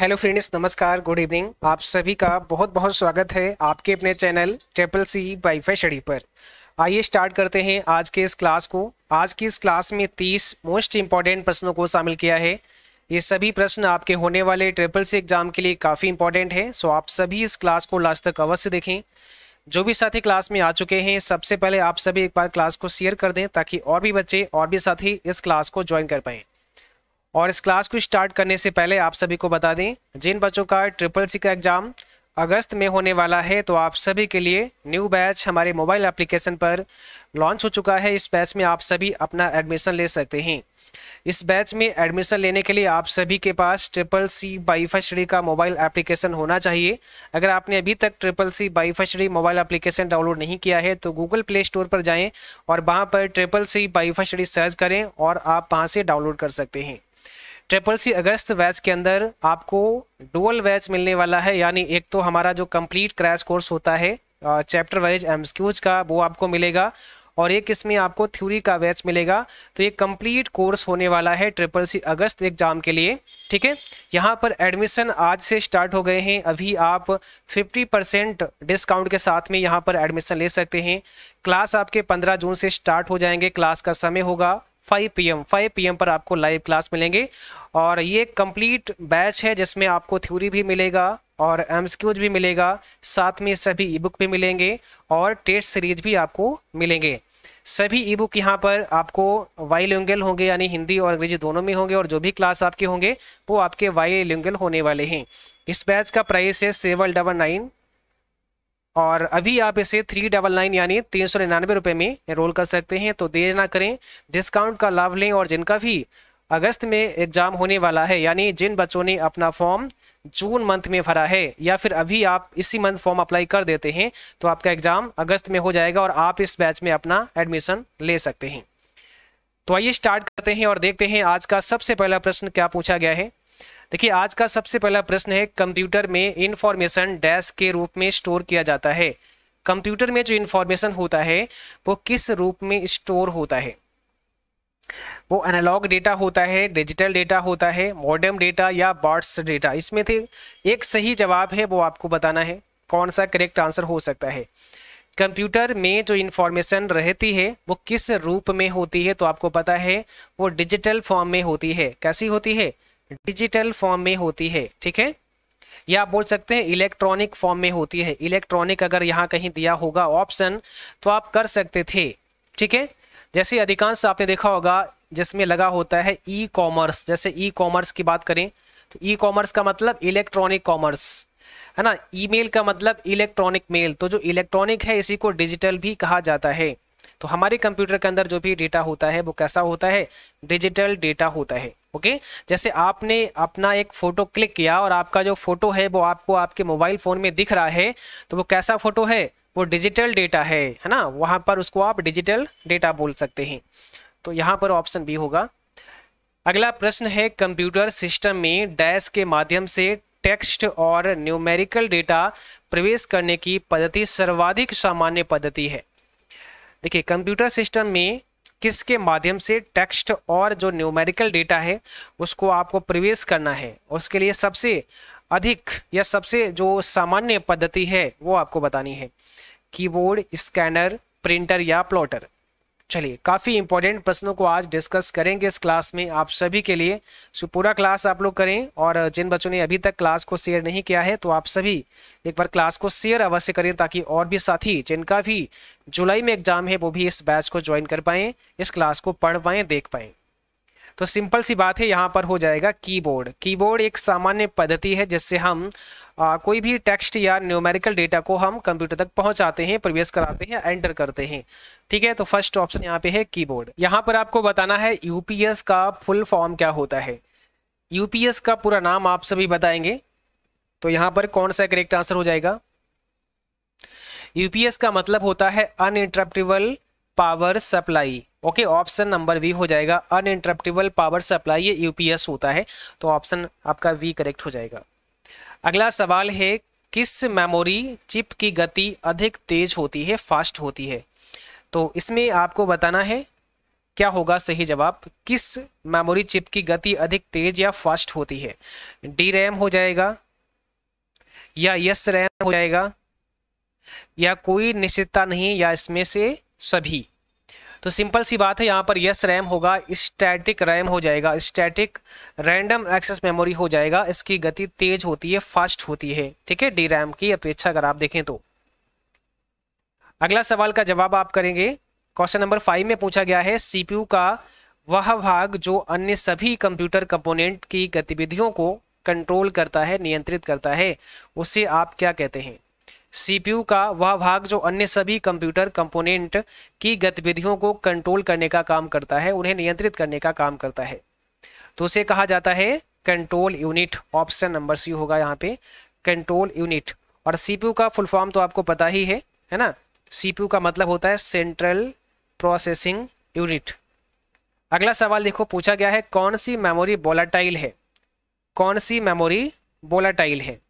hello friends नमस्कार good evening आप सभी का बहुत बहुत स्वागत है आपके अपने channel triple C wifi study पर आइए स्टार्ट करते हैं आज के इस क्लास को आज की इस क्लास में 30 मोस्ट इंपॉर्टेंट प्रश्नों को शामिल किया है ये सभी प्रश्न आपके होने वाले ट्रिपल सी एग्जाम के लिए काफ़ी इंपॉर्टेंट है सो आप सभी इस क्लास को लास्ट तक अवश्य देखें जो भी साथी क्लास में आ चुके हैं सबसे पहले आप सभी एक बार क्लास को शेयर कर दें ताकि और भी बच्चे और भी साथी इस क्लास को ज्वाइन कर पाएँ और इस क्लास को स्टार्ट करने से पहले आप सभी को बता दें जिन बच्चों का ट्रिपल सी का एग्ज़ाम अगस्त में होने वाला है तो आप सभी के लिए न्यू बैच हमारे मोबाइल एप्लीकेशन पर लॉन्च हो चुका है इस बैच में आप सभी अपना एडमिशन ले सकते हैं इस बैच में एडमिशन लेने के लिए आप सभी के पास ट्रिपल सी बाई फर्स्टडी का मोबाइल एप्लीकेशन होना चाहिए अगर आपने अभी तक triple C by first study mobile application download नहीं किया है तो गूगल प्ले स्टोर पर जाएँ और वहाँ पर triple C by first study search करें और आप वहाँ से डाउनलोड कर सकते हैं ट्रिपल सी अगस्त बैच के अंदर आपको डुअल बैच मिलने वाला है यानी एक तो हमारा जो कंप्लीट क्रैश कोर्स होता है चैप्टर वाइज एम्सक्यूज का वो आपको मिलेगा और एक इसमें आपको थ्योरी का बैच मिलेगा तो ये कंप्लीट कोर्स होने वाला है ट्रिपल सी अगस्त एग्जाम के लिए ठीक है यहाँ पर एडमिशन आज से स्टार्ट हो गए हैं अभी आप 50 परसेंट डिस्काउंट के साथ में यहाँ पर एडमिशन ले सकते हैं क्लास आपके 15 जून से स्टार्ट हो जाएंगे क्लास का समय होगा five P M five P M पर आपको लाइव क्लास मिलेंगे और ये कंप्लीट बैच है जिसमें आपको थ्योरी भी मिलेगा और एम भी मिलेगा साथ में सभी ई बुक भी मिलेंगे और टेस्ट सीरीज भी आपको मिलेंगे सभी ई बुक यहाँ पर आपको वाई लिंगल होंगे यानी हिंदी और अंग्रेजी दोनों में होंगे और जो भी क्लास आपके होंगे वो आपके वाई लिंगल होने वाले हैं इस बैच का प्राइस है सेवन डबल नाइन और अभी आप इसे थ्री डबल नाइन यानी तीन सौ निन्यानवे रुपये में एनरोल कर सकते हैं तो देर ना करें डिस्काउंट का लाभ लें और जिनका भी अगस्त में एग्ज़ाम होने वाला है यानी जिन बच्चों ने अपना फॉर्म जून मंथ में भरा है या फिर अभी आप इसी मंथ फॉर्म अप्लाई कर देते हैं तो आपका एग्ज़ाम अगस्त में हो जाएगा और आप इस बैच में अपना एडमिशन ले सकते हैं तो आइए स्टार्ट करते हैं और देखते हैं आज का सबसे पहला प्रश्न क्या पूछा गया है देखिए आज का सबसे पहला प्रश्न है कंप्यूटर में इंफॉर्मेशन डैश के रूप में स्टोर किया जाता है कंप्यूटर में जो इंफॉर्मेशन होता है वो किस रूप में स्टोर होता है वो एनालॉग डेटा होता है डिजिटल डेटा होता है मॉडर्न डेटा या बॉट्स डेटा इसमें थे एक सही जवाब है वो आपको बताना है कौन सा करेक्ट आंसर हो सकता है कंप्यूटर में जो इन्फॉर्मेशन रहती है वो किस रूप में होती है तो आपको पता है वो डिजिटल फॉर्म में होती है कैसी होती है डिजिटल फॉर्म में होती है ठीक है या आप बोल सकते हैं इलेक्ट्रॉनिक फॉर्म में होती है इलेक्ट्रॉनिक अगर यहाँ कहीं दिया होगा ऑप्शन तो आप कर सकते थे ठीक है जैसे अधिकांश आपने देखा होगा जिसमें लगा होता है ई e कॉमर्स जैसे ई e कॉमर्स की बात करें तो ई e कॉमर्स का मतलब इलेक्ट्रॉनिक कॉमर्स है ना ईमेल का मतलब इलेक्ट्रॉनिक मेल तो जो इलेक्ट्रॉनिक है इसी को डिजिटल भी कहा जाता है तो हमारे कंप्यूटर के अंदर जो भी डेटा होता है वो कैसा होता है डिजिटल डेटा होता है ओके जैसे आपने अपना एक फ़ोटो क्लिक किया और आपका जो फ़ोटो है वो आपको आपके मोबाइल फ़ोन में दिख रहा है तो वो कैसा फ़ोटो है वो डिजिटल डेटा है है ना वहां पर उसको आप डिजिटल डेटा बोल सकते हैं तो यहाँ पर ऑप्शन बी होगा अगला प्रश्न है कंप्यूटर सिस्टम में डैश के माध्यम से टेक्स्ट और न्यूमेरिकल डेटा प्रवेश करने की पद्धति सर्वाधिक सामान्य पद्धति है देखिए कंप्यूटर सिस्टम में किसके माध्यम से टेक्स्ट और जो न्यूमेरिकल डेटा है उसको आपको प्रवेश करना है उसके लिए सबसे अधिक या सबसे जो सामान्य पद्धति है वो आपको बतानी है कीबोर्ड स्कैनर प्रिंटर या प्लॉटर चलिए काफ़ी इंपॉर्टेंट प्रश्नों को आज डिस्कस करेंगे इस क्लास में आप सभी के लिए सो पूरा क्लास आप लोग करें और जिन बच्चों ने अभी तक क्लास को शेयर नहीं किया है तो आप सभी एक बार क्लास को शेयर अवश्य करें ताकि और भी साथी जिनका भी जुलाई में एग्जाम है वो भी इस बैच को ज्वाइन कर पाएँ इस क्लास को पढ़ पाएँ देख पाएँ तो सिंपल सी बात है यहाँ पर हो जाएगा कीबोर्ड कीबोर्ड एक सामान्य पद्धति है जिससे हम आ, कोई भी टेक्स्ट या न्यूमेरिकल डेटा को हम कंप्यूटर तक पहुंचाते हैं प्रवेश कराते हैं एंटर करते हैं ठीक है तो फर्स्ट ऑप्शन यहाँ पे है कीबोर्ड यहाँ पर आपको बताना है यूपीएस का फुल फॉर्म क्या होता है यूपीएस का पूरा नाम आप सभी बताएंगे तो यहाँ पर कौन सा करेक्ट आंसर हो जाएगा यूपीएस का मतलब होता है uninterruptible power supply okay option number B हो जाएगा अन इंटरप्टेबल पावर सप्लाई ये यूपीएस होता है तो ऑप्शन आपका वी करेक्ट हो जाएगा अगला सवाल है किस मेमोरी चिप की गति अधिक तेज होती है फास्ट होती है तो इसमें आपको बताना है क्या होगा सही जवाब किस मेमोरी चिप की गति अधिक तेज या फास्ट होती है डी रैम हो जाएगा या यस रैम हो जाएगा या कोई निश्चितता नहीं या इसमें से सभी तो सिंपल सी बात है यहाँ पर यस रैम होगा स्टैटिक रैम हो जाएगा स्टैटिक रैंडम एक्सेस मेमोरी हो जाएगा इसकी गति तेज होती है फास्ट होती है ठीक है डी रैम की अपेक्षा अगर आप देखें तो अगला सवाल का जवाब आप करेंगे क्वेश्चन नंबर फाइव में पूछा गया है सीपीयू का वह भाग जो अन्य सभी कंप्यूटर कंपोनेंट की गतिविधियों को कंट्रोल करता है नियंत्रित करता है उसे आप क्या कहते हैं सीपीयू का वह भाग जो अन्य सभी कंप्यूटर कंपोनेंट की गतिविधियों को कंट्रोल करने का काम करता है उन्हें नियंत्रित करने का काम करता है तो उसे कहा जाता है control unit option number C होगा यहाँ पे कंट्रोल यूनिट और सीपीयू का फुल फॉर्म तो आपको पता ही है है ना सीपीयू का मतलब होता है सेंट्रल प्रोसेसिंग यूनिट अगला सवाल देखो पूछा गया है कौन सी मेमोरी बोलाटाइल है कौन सी मेमोरी बोलाटाइल है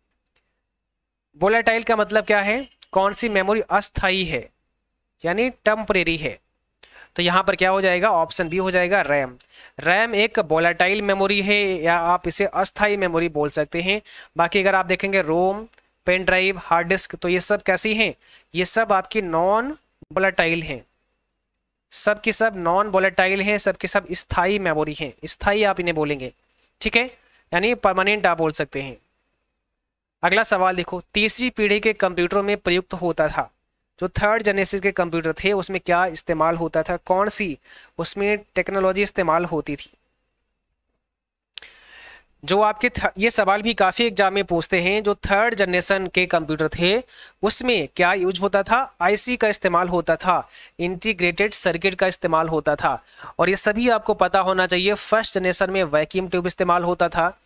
वोलाटाइल का मतलब क्या है कौन सी मेमोरी अस्थाई है यानी टम्परेरी है तो यहाँ पर क्या हो जाएगा ऑप्शन बी हो जाएगा रैम रैम एक वोलाटाइल मेमोरी है या आप इसे अस्थाई मेमोरी बोल सकते हैं बाकी अगर आप देखेंगे ROM pen drive hard disk तो ये सब कैसी हैं ये सब आपकी नॉन वोलाटाइल हैं सब की सब नॉन वोलाटाइल हैं सब की सब स्थाई मेमोरी हैं स्थाई आप इन्हें बोलेंगे ठीक है यानी परमानेंट आप बोल सकते हैं अगला सवाल देखो तीसरी पीढ़ी के कंप्यूटरों में प्रयुक्त होता था जो थर्ड जनरेशन के कंप्यूटर थे उसमें क्या इस्तेमाल होता था कौन सी उसमें टेक्नोलॉजी इस्तेमाल होती थी जो आपके ये सवाल भी काफ़ी एग्जाम में पूछते हैं जो थर्ड जनरेशन के कंप्यूटर थे उसमें क्या यूज होता था आईसी का इस्तेमाल होता था इंटीग्रेटेड सर्किट का इस्तेमाल होता था और ये सभी आपको पता होना चाहिए फर्स्ट जनरेशन में वैक्यूम ट्यूब इस्तेमाल होता था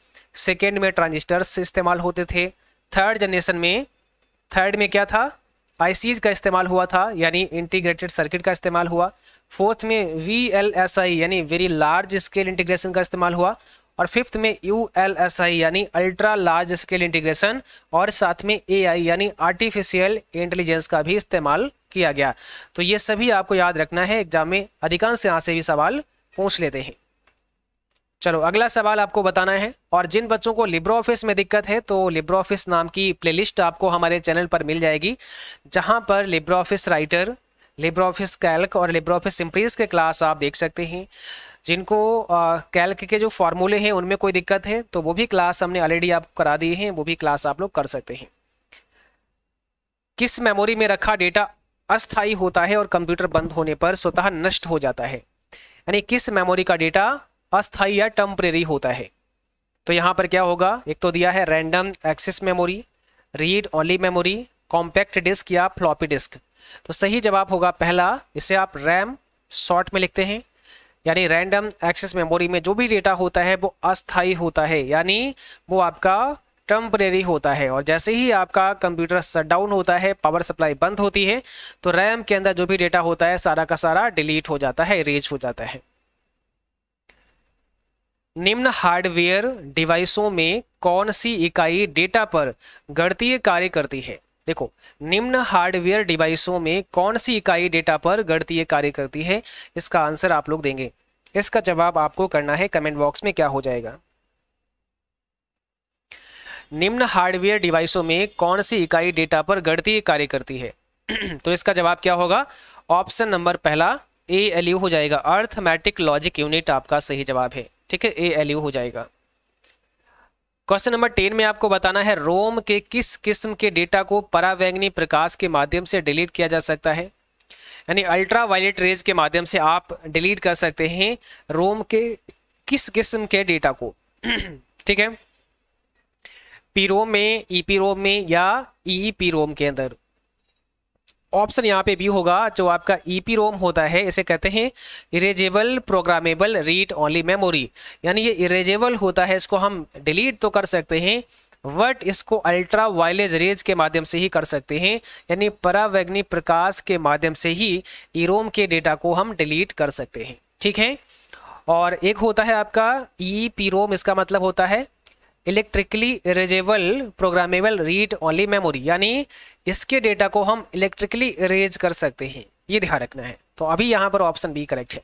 सेकेंड में ट्रांजिस्टर्स इस्तेमाल होते थे थर्ड जनरेशन में थर्ड में क्या था आईसीज का इस्तेमाल हुआ था यानी इंटीग्रेटेड सर्किट का इस्तेमाल हुआ फोर्थ में वी एल एस आई यानी वेरी लार्ज स्केल इंटीग्रेशन का इस्तेमाल हुआ और फिफ्थ में यू एल एस आई यानी अल्ट्रा लार्ज स्केल इंटीग्रेशन और साथ में ए आई यानी आर्टिफिशियल इंटेलिजेंस का भी इस्तेमाल किया गया तो ये सभी आपको याद रखना है एग्जाम में अधिकांश यहाँ से भी सवाल पूछ लेते हैं चलो अगला सवाल आपको बताना है और जिन बच्चों को लिब्रो ऑफिस में दिक्कत है तो लिब्रो ऑफिस नाम की प्लेलिस्ट आपको हमारे चैनल पर मिल जाएगी जहां पर LibreOffice Writer LibreOffice Calc और लिब्रो ऑफिस सिम्प्रीज के क्लास आप देख सकते हैं जिनको कैल्क के जो फॉर्मूले हैं उनमें कोई दिक्कत है तो वो भी क्लास हमने ऑलरेडी आपको करा दिए हैं वो भी क्लास आप लोग कर सकते हैं किस मेमोरी में रखा डेटा अस्थायी होता है और कंप्यूटर बंद होने पर स्वतः नष्ट हो जाता है यानी किस मेमोरी का डेटा अस्थाई या टम्परेरी होता है तो यहाँ पर क्या होगा एक तो दिया है random access memory read only memory compact disk या फ्लॉपी डिस्क तो सही जवाब होगा पहला इसे आप रैम शॉर्ट में लिखते हैं यानी रैंडम एक्सेस मेमोरी में जो भी डेटा होता है वो अस्थाई होता है यानी वो आपका टम्परेरी होता है और जैसे ही आपका कंप्यूटर शटडाउन होता है पावर सप्लाई बंद होती है तो रैम के अंदर जो भी डेटा होता है सारा का सारा डिलीट हो जाता है इरेज हो जाता है निम्न हार्डवेयर डिवाइसों में कौन सी इकाई डेटा पर गणतीय कार्य करती है देखो निम्न हार्डवेयर डिवाइसों में कौन सी इकाई डेटा पर गणतीय कार्य करती है इसका आंसर आप लोग देंगे इसका जवाब आपको करना है कमेंट बॉक्स में क्या हो जाएगा निम्न हार्डवेयर डिवाइसों में कौन सी इकाई डेटा पर गणतीय कार्य करती है तो इसका जवाब क्या होगा ऑप्शन नंबर पहला ए एल हो जाएगा अर्थमेटिक लॉजिक यूनिट आपका सही जवाब है ठीक है ए एल यू हो जाएगा क्वेश्चन नंबर टेन में आपको बताना है रोम के किस किस्म के डेटा को परावैंगनी प्रकाश के माध्यम से डिलीट किया जा सकता है यानी अल्ट्रा वायलेट रेज के माध्यम से आप डिलीट कर सकते हैं रोम के किस किस्म के डेटा को ठीक है पीरोम में ई रोम में या ई रोम के अंदर ऑप्शन यहाँ पे भी होगा जो आपका ई e रोम होता है इसे कहते हैं erasable programmable read only memory यानी ये इरेजेबल होता है इसको हम डिलीट तो कर सकते हैं बट इसको अल्ट्रा वायलेज रेज के माध्यम से ही कर सकते हैं यानी परावैग्नि प्रकाश के माध्यम से ही ईरोम e के डेटा को हम डिलीट कर सकते हैं ठीक है और एक होता है आपका ई पी रोम इसका मतलब होता है electrically erasable programmable read only memory यानी इसके डेटा को हम इलेक्ट्रिकली इरेज कर सकते हैं ये ध्यान रखना है तो अभी यहाँ पर ऑप्शन बी करेक्ट है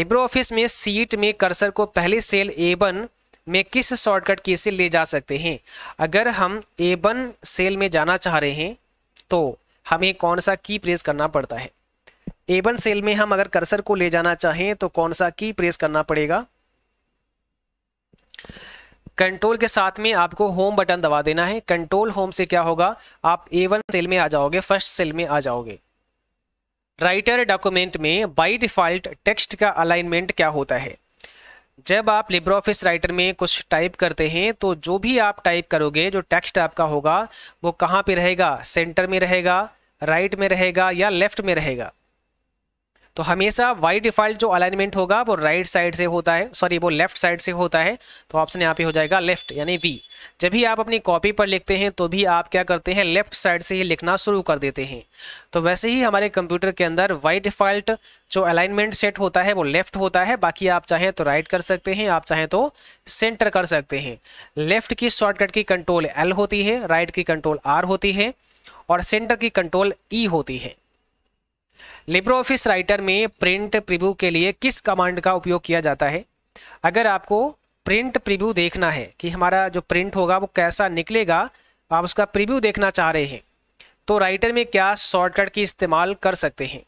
लिब्रो ऑफिस में सीट में कर्सर को पहले सेल ए वन में किस शॉर्टकट की से ले जा सकते हैं अगर हम ए वन सेल में जाना चाह रहे हैं तो हमें कौन सा की प्रेस करना पड़ता है ए वन सेल में हम अगर कर्सर को ले जाना चाहें तो कौन सा की प्रेस करना पड़ेगा कंट्रोल के साथ में आपको होम बटन दबा देना है कंट्रोल होम से क्या होगा आप ए वन सेल में आ जाओगे फर्स्ट सेल में आ जाओगे राइटर डॉक्यूमेंट में बाई डिफ़ॉल्ट टेक्स्ट का अलाइनमेंट क्या होता है जब आप लिब्र ऑफिस राइटर में कुछ टाइप करते हैं तो जो भी आप टाइप करोगे जो टेक्स्ट आपका होगा वो कहाँ पे रहेगा सेंटर में रहेगा राइट में रहेगा या लेफ्ट में रहेगा तो हमेशा वाई डिफॉल्ट जो अलाइनमेंट होगा वो राइट साइड से होता है सॉरी वो लेफ्ट साइड से होता है तो ऑप्शन यहाँ पे हो जाएगा लेफ्ट यानी वी जब भी आप अपनी कॉपी पर लिखते हैं तो भी आप क्या करते हैं लेफ्ट साइड से ही लिखना शुरू कर देते हैं तो वैसे ही हमारे कंप्यूटर के अंदर वाई डिफॉल्ट जो अलाइनमेंट सेट होता है वो लेफ्ट होता है बाकी आप चाहें तो राइट कर सकते हैं आप चाहें तो सेंटर कर सकते हैं लेफ्ट की शॉर्टकट की कंट्रोल एल होती है राइट की कंट्रोल आर होती है और सेंटर की कंट्रोल ई e होती है लिब्रो ऑफिस राइटर में प्रिंट प्रिव्यू के लिए किस कमांड का उपयोग किया जाता है अगर आपको प्रिंट प्रिव्यू देखना है कि हमारा जो प्रिंट होगा वो कैसा निकलेगा आप उसका प्रिव्यू देखना चाह रहे हैं तो राइटर में क्या शॉर्टकट की इस्तेमाल कर सकते हैं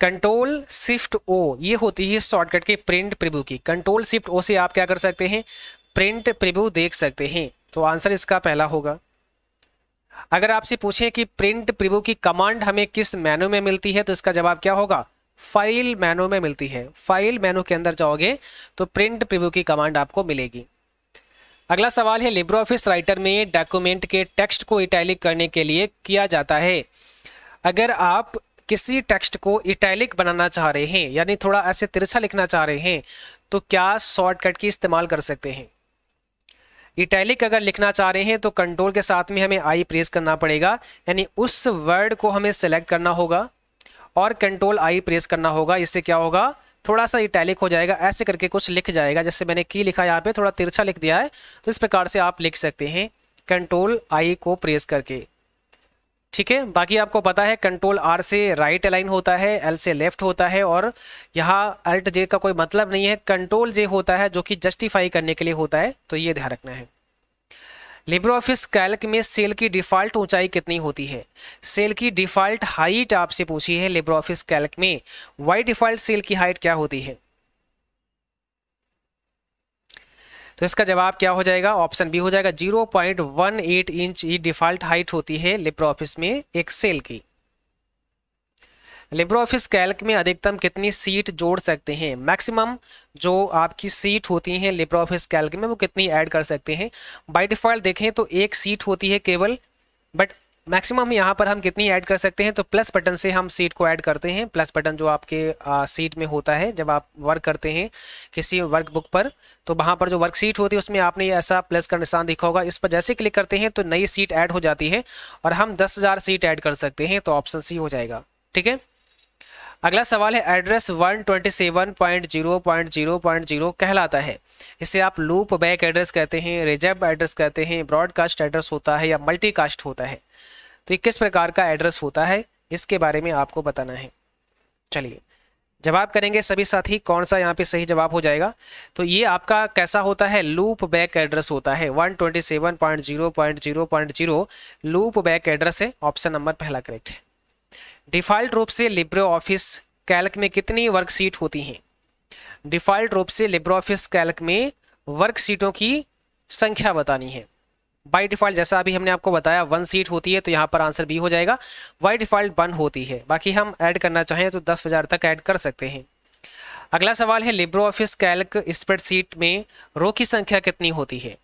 कंट्रोल शिफ्ट ओ ये होती है शॉर्टकट के प्रिंट प्रिव्यू की कंट्रोल शिफ्ट ओ से आप क्या कर सकते हैं प्रिंट प्रिव्यू देख सकते हैं तो आंसर इसका पहला होगा अगर आपसे पूछें कि प्रिंट प्रिव्यू की कमांड हमें किस मेनू में मिलती है तो इसका जवाब क्या होगा फाइल मेनू में मिलती है फाइल मेनू के अंदर जाओगे तो प्रिंट प्रिव्यू की कमांड आपको मिलेगी अगला सवाल है लिब्रो ऑफिस राइटर में डॉक्यूमेंट के टेक्स्ट को इटैलिक करने के लिए किया जाता है अगर आप किसी टेक्स्ट को इटैलिक बनाना चाह रहे हैं यानी थोड़ा ऐसे तिरछा लिखना चाह रहे हैं तो क्या शॉर्टकट की इस्तेमाल कर सकते हैं इटैलिक अगर लिखना चाह रहे हैं तो कंट्रोल के साथ में हमें आई प्रेस करना पड़ेगा यानी उस वर्ड को हमें सेलेक्ट करना होगा और कंट्रोल आई प्रेस करना होगा इससे क्या होगा थोड़ा सा इटैलिक हो जाएगा ऐसे करके कुछ लिख जाएगा जैसे मैंने की लिखा यहाँ पे थोड़ा तिरछा लिख दिया है तो इस प्रकार से आप लिख सकते हैं कंट्रोल आई को प्रेस करके ठीक है बाकी आपको पता है कंट्रोल आर से राइट अलाइन होता है एल से लेफ्ट होता है और यहाँ अल्ट जे का कोई मतलब नहीं है कंट्रोल जे होता है जो कि जस्टिफाई करने के लिए होता है तो ये ध्यान रखना है लिब्रो ऑफिस कैल्क में सेल की डिफ़ॉल्ट ऊंचाई कितनी होती है सेल की डिफ़ॉल्ट हाइट आपसे पूछी है लिब्रो ऑफिस कैल्क में वाई डिफ़ॉल्ट सेल की हाइट क्या होती है तो इसका जवाब क्या हो जाएगा ऑप्शन बी हो जाएगा 0.18 इंच ही डिफॉल्ट हाइट होती है लिब्रो ऑफिस में एक सेल की लिब्रो ऑफिस कैल्क में अधिकतम कितनी सीट जोड़ सकते हैं मैक्सिमम जो आपकी सीट होती है लिब्रो ऑफिस कैल्क में वो कितनी ऐड कर सकते हैं बाय डिफॉल्ट देखें तो एक सीट होती है केवल बट मैक्सिमम यहाँ पर हम कितनी ऐड कर सकते हैं तो प्लस बटन से हम सीट को ऐड करते हैं प्लस बटन जो आपके आ, सीट में होता है जब आप वर्क करते हैं किसी वर्क बुक पर तो वहाँ पर जो वर्क सीट होती है उसमें आपने ऐसा प्लस का निशान दिखा होगा इस पर जैसे क्लिक करते हैं तो नई सीट ऐड हो जाती है और हम दस हज़ार सीट ऐड कर सकते हैं तो ऑप्शन सी हो जाएगा ठीक है अगला सवाल है एड्रेस 127.0.0.0 कहलाता है इसे आप लूप बैक एड्रेस कहते हैं रिजर्व एड्रेस कहते हैं ब्रॉडकास्ट एड्रेस होता है या मल्टीकास्ट होता है तो ये किस प्रकार का एड्रेस होता है इसके बारे में आपको बताना है चलिए जवाब करेंगे सभी साथी कौन सा यहाँ पे सही जवाब हो जाएगा तो ये आपका कैसा होता है लूप बैक एड्रेस होता है 127.0.0.0 लूप बैक एड्रेस है ऑप्शन नंबर पहला करेक्ट है डिफ़ॉल्ट रूप से लिब्रो ऑफिस कैल्क में कितनी वर्कशीट होती हैं डिफ़ॉल्ट रूप से लिब्रो ऑफिस कैल्क में वर्कशीटों की संख्या बतानी है बाई डिफॉल्ट जैसा अभी हमने आपको बताया वन सीट होती है तो यहाँ पर आंसर बी हो जाएगा बाई डिफॉल्ट वन होती है बाकी हम ऐड करना चाहें तो दस हज़ार तक ऐड कर सकते हैं अगला सवाल है लिब्रो ऑफिस कैल्क सीट में रो की संख्या कितनी होती है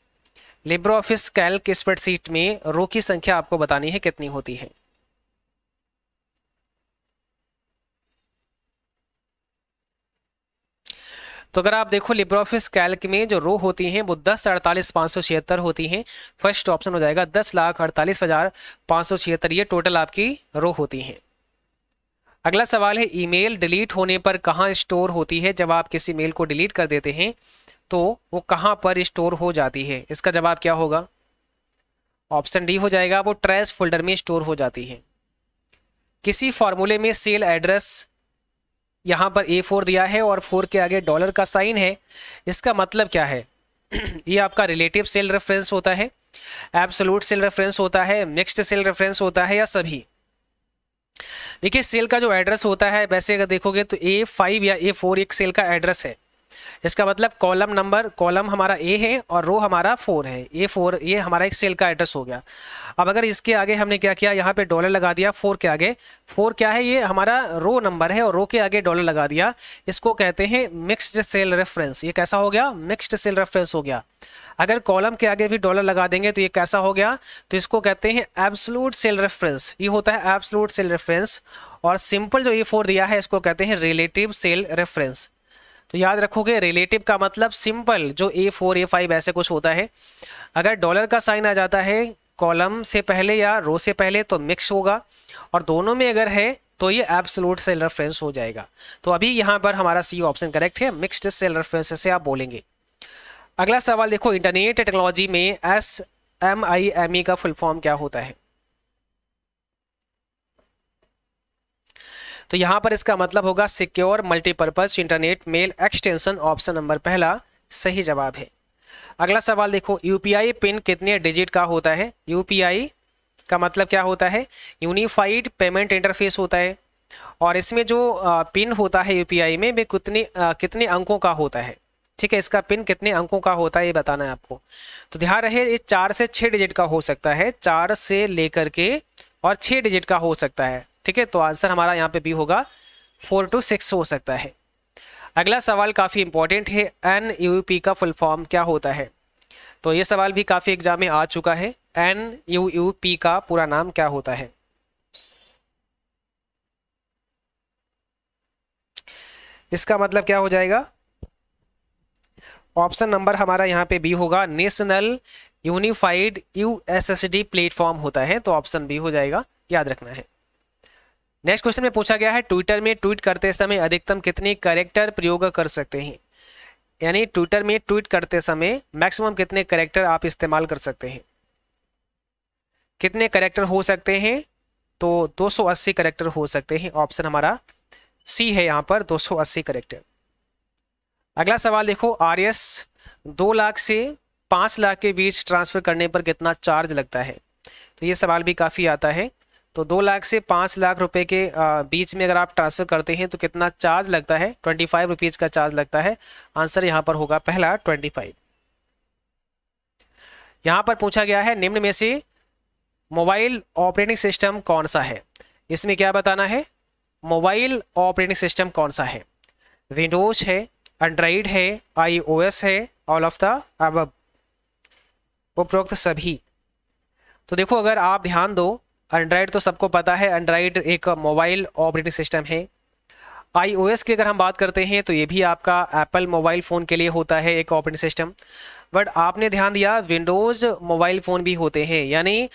लिब्रो ऑफिस कैल्क सीट में रो की संख्या आपको बतानी है कितनी होती है तो अगर आप देखो लिब्रो ऑफिस कैल्क में जो रो होती हैं वो दस अड़तालीस पाँच सौ छिहत्तर होती हैं फर्स्ट ऑप्शन हो जाएगा दस लाख अड़तालीस हज़ार पाँच सौ छिहत्तर ये टोटल आपकी रो होती हैं अगला सवाल है ईमेल डिलीट होने पर कहाँ स्टोर होती है जब आप किसी मेल को डिलीट कर देते हैं तो वो कहाँ पर स्टोर हो जाती है इसका जवाब क्या होगा ऑप्शन डी हो जाएगा वो ट्रेस फोल्डर में स्टोर हो जाती है किसी फार्मूले में सेल एड्रेस यहाँ पर ए फोर दिया है और फोर के आगे डॉलर का साइन है इसका मतलब क्या है ये आपका रिलेटिव सेल रेफरेंस होता है एब्सोलूट सेल रेफरेंस होता है नेक्स्ट सेल रेफरेंस होता है या सभी देखिए सेल का जो एड्रेस होता है वैसे अगर देखोगे तो ए फाइव या ए फोर एक सेल का एड्रेस है इसका मतलब कॉलम नंबर कॉलम हमारा ए है और रो हमारा फोर है ए फोर ये हमारा एक सेल का एड्रेस हो गया अब अगर इसके आगे हमने क्या किया यहाँ पे डॉलर लगा दिया फोर के आगे फोर क्या है ये हमारा रो नंबर है और रो के आगे डॉलर लगा दिया इसको कहते हैं मिक्सड सेल रेफरेंस ये कैसा हो गया मिक्सड सेल रेफरेंस हो गया अगर कॉलम के आगे भी डॉलर लगा देंगे तो ये कैसा हो गया तो इसको कहते हैं एब्सलूट सेल रेफरेंस ये होता है एब्सलूट सेल रेफरेंस और सिंपल जो ये फोर दिया है इसको कहते हैं रिलेटिव सेल रेफरेंस तो याद रखोगे रिलेटिव का मतलब सिंपल जो ए फोर ए फाइव ऐसे कुछ होता है अगर डॉलर का साइन आ जाता है कॉलम से पहले या रो से पहले तो मिक्स होगा और दोनों में अगर है तो ये एब्सोलूट सेल रेफरेंस हो जाएगा तो अभी यहाँ पर हमारा सी ऑप्शन करेक्ट है मिक्सड सेल रेफरेंस से आप बोलेंगे अगला सवाल देखो इंटरनेट टेक्नोलॉजी में S M I M E का फुल फॉर्म क्या होता है तो यहाँ पर इसका मतलब होगा secure multipurpose internet mail extension option number पहला सही जवाब है अगला सवाल देखो यूपीआई पिन कितने डिजिट का होता है यूपीआई का मतलब क्या होता है यूनिफाइड पेमेंट इंटरफेस होता है और इसमें जो पिन होता है यूपीआई में वे कितने कितने अंकों का होता है ठीक है इसका पिन कितने अंकों का होता है ये बताना है आपको तो ध्यान रहे ये चार से छः डिजिट का हो सकता है चार से लेकर के और छः डिजिट का हो सकता है ठीक है तो आंसर हमारा यहाँ पे भी होगा फोर टू सिक्स हो सकता है अगला सवाल काफ़ी इंपॉर्टेंट है एन यू पी का फुल फॉर्म क्या होता है तो ये सवाल भी काफ़ी एग्जाम में आ चुका है एन यू यू पी का पूरा नाम क्या होता है इसका मतलब क्या हो जाएगा ऑप्शन नंबर हमारा यहाँ पे बी होगा नेशनल यूनिफाइड यूएसएसडी प्लेटफॉर्म होता है तो ऑप्शन बी हो जाएगा याद रखना है नेक्स्ट क्वेश्चन में पूछा गया है ट्विटर में ट्वीट करते समय अधिकतम कितने करेक्टर प्रयोग कर सकते हैं यानी ट्विटर में ट्वीट करते समय मैक्सिमम कितने करेक्टर आप इस्तेमाल कर सकते हैं कितने करेक्टर हो सकते हैं तो 280 करेक्टर हो सकते हैं ऑप्शन हमारा सी है यहाँ पर 280 करेक्टर अगला सवाल देखो आर एस दो लाख से पांच लाख के बीच ट्रांसफ़र करने पर कितना चार्ज लगता है तो ये सवाल भी काफ़ी आता है तो दो लाख से पाँच लाख रुपए के बीच में अगर आप ट्रांसफ़र करते हैं तो कितना चार्ज लगता है ट्वेंटी फाइव रुपीज़ का चार्ज लगता है आंसर यहाँ पर होगा पहला ट्वेंटी फाइव यहाँ पर पूछा गया है निम्न में से मोबाइल ऑपरेटिंग सिस्टम कौन सा है इसमें क्या बताना है मोबाइल ऑपरेटिंग सिस्टम कौन सा है विंडोज है एंड्राइड है आईओएस है ऑल ऑफ द अब उपरोक्त सभी तो देखो अगर आप ध्यान दो एंड्राइड तो सबको पता है एंड्राइड एक मोबाइल ऑपरेटिंग सिस्टम है आईओएस की अगर हम बात करते हैं तो ये भी आपका एप्पल मोबाइल फ़ोन के लिए होता है एक ऑपरेटिंग सिस्टम बट आपने ध्यान दिया विंडोज़ मोबाइल फ़ोन भी होते हैं यानी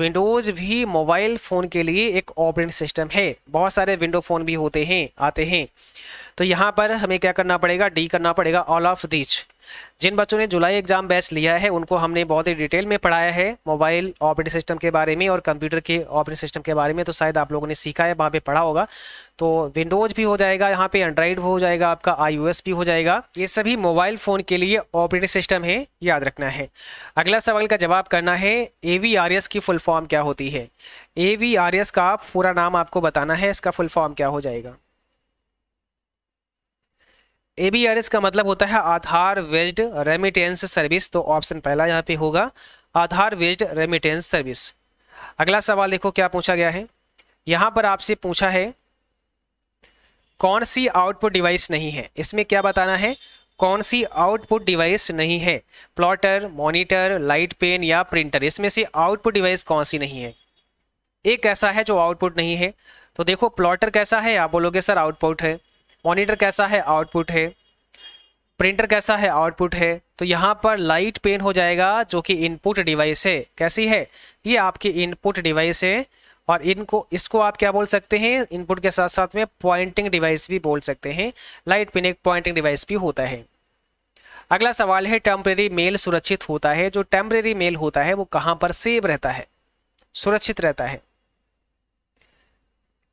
विंडोज़ भी मोबाइल फ़ोन के लिए एक ऑपरेटिंग सिस्टम है बहुत सारे विंडो फ़ोन भी होते हैं आते हैं तो यहाँ पर हमें क्या करना पड़ेगा डी करना पड़ेगा ऑल ऑफ दीच जिन बच्चों ने जुलाई एग्जाम बैच लिया है उनको हमने बहुत ही डिटेल में पढ़ाया है मोबाइल ऑपरेटिंग सिस्टम के बारे में और कंप्यूटर के ऑपरेटिंग सिस्टम के बारे में तो शायद आप लोगों ने सीखा है वहाँ पे पढ़ा होगा तो विंडोज भी हो जाएगा यहाँ पे एंड्रॉइड हो जाएगा आपका आई भी हो जाएगा ये सभी मोबाइल फ़ोन के लिए ऑपरेटिंग सिस्टम है याद रखना है अगला सवाल का जवाब करना है ए की फुल फॉर्म क्या होती है ए का पूरा नाम आपको बताना है इसका फुल फॉर्म क्या हो जाएगा ए का मतलब होता है आधार वेज्ड रेमिटेंस सर्विस तो ऑप्शन पहला यहाँ पे होगा आधार वेज्ड रेमिटेंस सर्विस अगला सवाल देखो क्या पूछा गया है यहाँ पर आपसे पूछा है कौन सी आउटपुट डिवाइस नहीं है इसमें क्या बताना है कौन सी आउटपुट डिवाइस नहीं है प्लॉटर मॉनिटर लाइट पेन या प्रिंटर इसमें से आउटपुट डिवाइस कौन सी नहीं है एक ऐसा है जो आउटपुट नहीं है तो देखो प्लॉटर कैसा है आप बोलोगे सर आउटपुट है मॉनिटर कैसा है आउटपुट है प्रिंटर कैसा है आउटपुट है तो यहाँ पर लाइट पेन हो जाएगा जो कि इनपुट डिवाइस है कैसी है ये आपकी इनपुट डिवाइस है और इनको इसको आप क्या बोल सकते हैं इनपुट के साथ साथ में पॉइंटिंग डिवाइस भी बोल सकते हैं लाइट पेन एक पॉइंटिंग डिवाइस भी होता है अगला सवाल है टेम्प्रेरी मेल सुरक्षित होता है जो टेम्प्रेरी मेल होता है वो कहाँ पर सेव रहता है सुरक्षित रहता है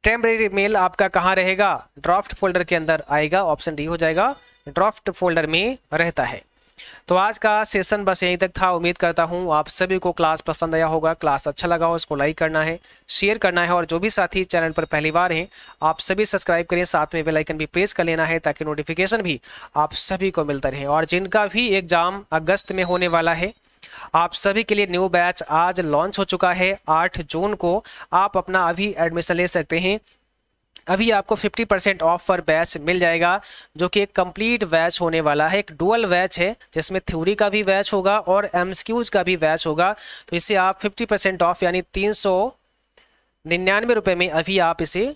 टेम्परेरी मेल आपका कहाँ रहेगा ड्राफ्ट फोल्डर के अंदर आएगा ऑप्शन डी हो जाएगा ड्राफ्ट फोल्डर में रहता है तो आज का सेशन बस यहीं तक था उम्मीद करता हूँ आप सभी को क्लास पसंद आया होगा क्लास अच्छा लगा हो इसको लाइक करना है शेयर करना है और जो भी साथी चैनल पर पहली बार हैं आप सभी सब्सक्राइब करें साथ में बेल आइकन भी प्रेस कर लेना है ताकि नोटिफिकेशन भी आप सभी को मिलता रहे और जिनका भी एग्जाम अगस्त में होने वाला है आप सभी के लिए न्यू बैच आज लॉन्च हो चुका है 8 जून को आप अपना अभी एडमिशन ले सकते हैं अभी आपको 50 परसेंट ऑफ पर बैच मिल जाएगा जो कि एक कंप्लीट बैच होने वाला है एक डुअल बैच है जिसमें थ्योरी का भी बैच होगा और एमसीक्यूज का भी बैच होगा तो इसे आप 50 परसेंट ऑफ यानी तीन सौ निन्यानवे रुपये में अभी आप इसे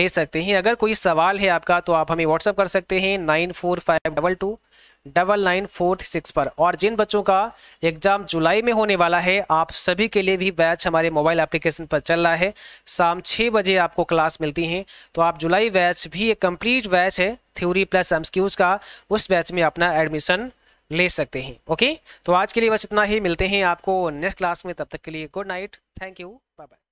ले सकते हैं अगर कोई सवाल है आपका तो आप हमें व्हाट्सअप कर सकते हैं nine four five double two double nine four six पर और जिन बच्चों का एग्जाम जुलाई में होने वाला है आप सभी के लिए भी बैच हमारे मोबाइल एप्लीकेशन पर चल रहा है शाम छः बजे आपको क्लास मिलती हैं तो आप जुलाई बैच भी एक कंप्लीट बैच है थ्योरी प्लस एम्सक्यूज का उस बैच में अपना एडमिशन ले सकते हैं ओके तो आज के लिए बस इतना ही मिलते हैं आपको नेक्स्ट क्लास में तब तक के लिए good night thank you bye bye